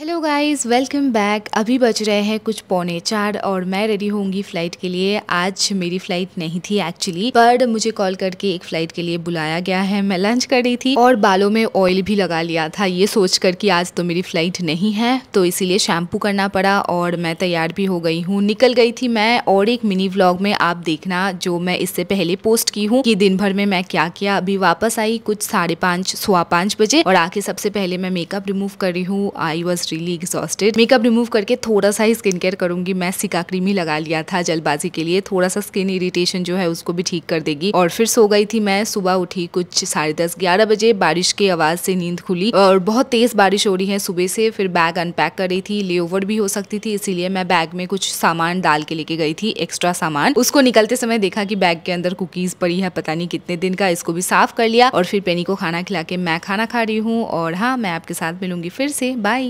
hello guys welcome back अभी बज रहे हैं कुछ पौने चार और मैं रेडी होंगी फ़्लाइट के लिए आज मेरी फ़्लाइट नहीं थी एक्चुअली पर मुझे कॉल करके एक फ़्लाइट के लिए बुलाया गया है मैं लंच कर रही थी और बालों में ऑयल भी लगा लिया था ये सोच कर कि आज तो मेरी फ़्लाइट नहीं है तो इसीलिए शैम्पू करना पड़ा और मैं तैयार भी हो गई हूँ निकल गई थी मैं और एक मिनी व्लॉग में आप देखना जो मैं इससे पहले पोस्ट की हूँ कि दिन भर में मैं क्या किया अभी वापस आई कुछ साढ़े पांच बजे और आके सबसे पहले मैं मेकअप रिमूव कर रही हूँ I was really exhausted makeup remove करके थोड़ा सा ही स्किन केयर करूंगी मैं सिका क्रीम ही लगा लिया था जल्दबाजी के लिए थोड़ा सा स्किन इरिटेशन जो है उसको भी ठीक कर देगी और फिर सो गई थी मैं सुबह उठी कुछ साढ़े दस ग्यारह बजे बारिश की आवाज से नींद खुली और बहुत तेज बारिश हो रही है सुबह से फिर बैग अनपैक कर रही थी ले भी हो सकती थी इसीलिए मैं बैग में कुछ सामान डाल के लेके गई थी एक्स्ट्रा सामान उसको निकलते समय देखा कि बैग के अंदर कुकीज पड़ी है पता नहीं कितने दिन का इसको भी साफ कर लिया और फिर पेनी को खाना खिला के मैं खाना खा रही हूँ और हाँ मैं आपके साथ मिलूंगी फिर से बाय